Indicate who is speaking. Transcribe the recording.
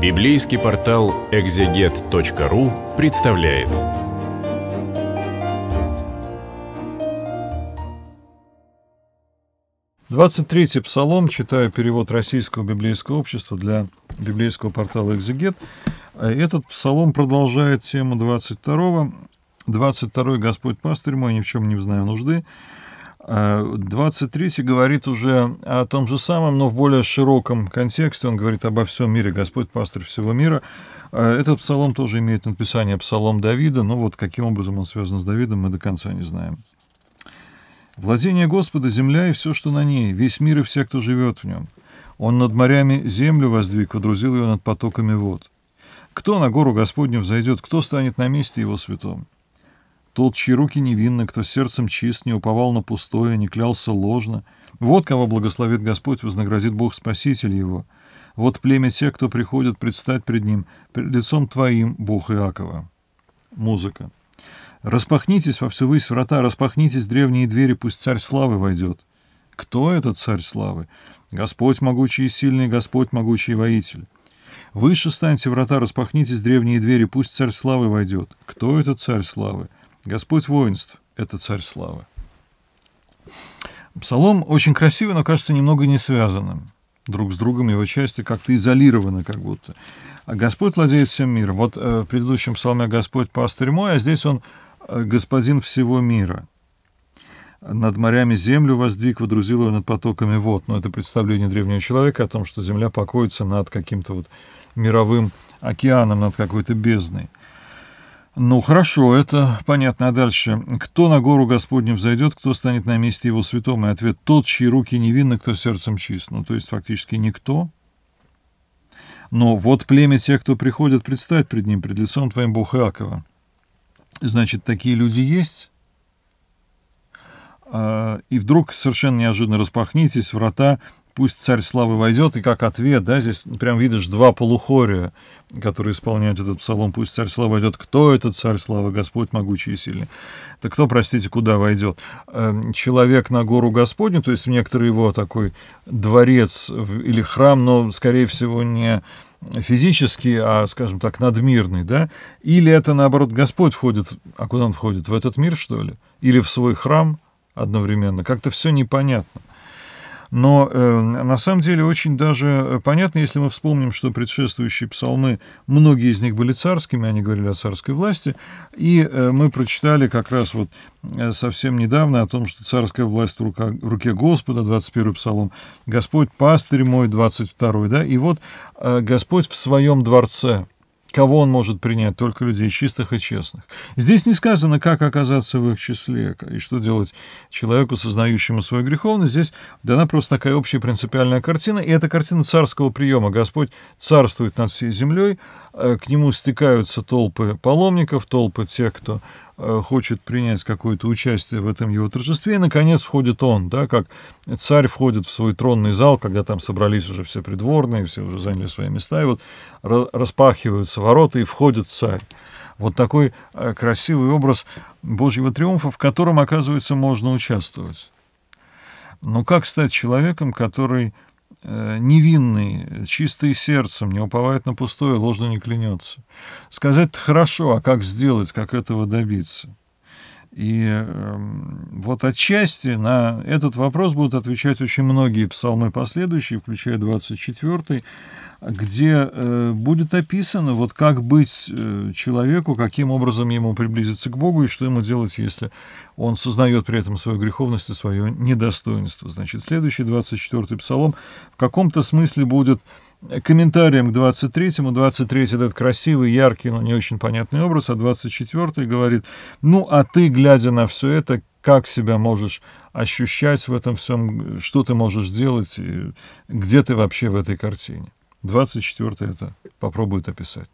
Speaker 1: Библейский портал экзегет.ру представляет. Двадцать третий псалом, читаю перевод Российского библейского общества для библейского портала «Экзегет». Этот псалом продолжает тему 22-го. «22 Господь пастырь мой, ни в чем не знаю нужды, 23 говорит уже о том же самом, но в более широком контексте. Он говорит обо всем мире. Господь пастырь всего мира. Э, этот псалом тоже имеет написание «Псалом Давида», но вот каким образом он связан с Давидом, мы до конца не знаем. «Владение Господа — земля и все, что на ней, весь мир и все, кто живет в нем. Он над морями землю воздвиг, водрузил ее над потоками вод. Кто на гору Господню взойдет, кто станет на месте его святом?» Тот, чьи руки невинны, кто сердцем чист, не уповал на пустое, не клялся ложно. Вот кого благословит Господь, вознаградит Бог Спаситель его. Вот племя тех, кто приходит предстать пред ним, пред лицом твоим, Бог Иакова. Музыка. Распахнитесь во всю высь врата, распахнитесь древние двери, пусть царь славы войдет. Кто этот царь славы? Господь могучий и сильный, Господь могучий воитель. Выше станьте врата, распахнитесь древние двери, пусть царь славы войдет. Кто этот царь славы? Господь воинств — это царь славы. Псалом очень красивый, но кажется немного не связанным. Друг с другом его части как-то изолированы как будто. А Господь владеет всем миром. Вот э, в предыдущем псалме «Господь пастырь мой», а здесь он э, «Господин всего мира». «Над морями землю воздвиг, водрузил ее над потоками вод». Но ну, это представление древнего человека о том, что земля покоится над каким-то вот мировым океаном, над какой-то бездной. Ну, хорошо, это понятно. А дальше? Кто на гору Господню взойдет, кто станет на месте его Святом, И ответ – тот, чьи руки невинны, кто сердцем чист. Ну, то есть фактически никто. Но вот племя тех, кто приходит, предстать пред ним, пред лицом твоим Бог Иакова. Значит, такие люди есть? А, и вдруг совершенно неожиданно распахнитесь врата пусть царь славы войдет, и как ответ, да, здесь прям видишь два полухория, которые исполняют этот псалом, пусть царь славы войдет, кто этот царь славы, Господь могучий и сильный. то кто, простите, куда войдет? Эм, человек на гору Господню, то есть в некоторый его такой дворец или храм, но, скорее всего, не физический, а, скажем так, надмирный, да? Или это, наоборот, Господь входит, а куда он входит? В этот мир, что ли? Или в свой храм одновременно? Как-то все непонятно. Но э, на самом деле очень даже э, понятно, если мы вспомним, что предшествующие псалмы, многие из них были царскими, они говорили о царской власти, и э, мы прочитали как раз вот э, совсем недавно о том, что царская власть в, рука, в руке Господа, 21 псалом, «Господь пастырь мой», 22 да, и вот э, Господь в своем дворце – Кого он может принять? Только людей чистых и честных. Здесь не сказано, как оказаться в их числе и что делать человеку, сознающему свою греховность. Здесь дана просто такая общая принципиальная картина, и это картина царского приема. Господь царствует над всей землей, э, к нему стекаются толпы паломников, толпы тех, кто Э, хочет принять какое-то участие в этом его торжестве. И, наконец, входит он, да, как царь входит в свой тронный зал, когда там собрались уже все придворные, все уже заняли свои места, и вот распахиваются ворота, и входит царь. Вот такой э, красивый образ Божьего триумфа, в котором, оказывается, можно участвовать. Но как стать человеком, который Э, невинный, чистый сердцем, не уповает на пустое, ложно не клянется. сказать хорошо, а как сделать, как этого добиться? И эм, вот отчасти на этот вопрос будут отвечать очень многие псалмы последующие, включая 24 где э, будет описано, вот как быть э, человеку, каким образом ему приблизиться к Богу и что ему делать, если он сознает при этом свою греховность и свое недостоинство. Значит, следующий 24-й псалом в каком-то смысле будет комментарием к 23-му. 23-й этот красивый, яркий, но не очень понятный образ, а 24-й говорит, ну а ты, глядя на все это, как себя можешь ощущать в этом всем, что ты можешь делать, и где ты вообще в этой картине. 24 это попробует описать.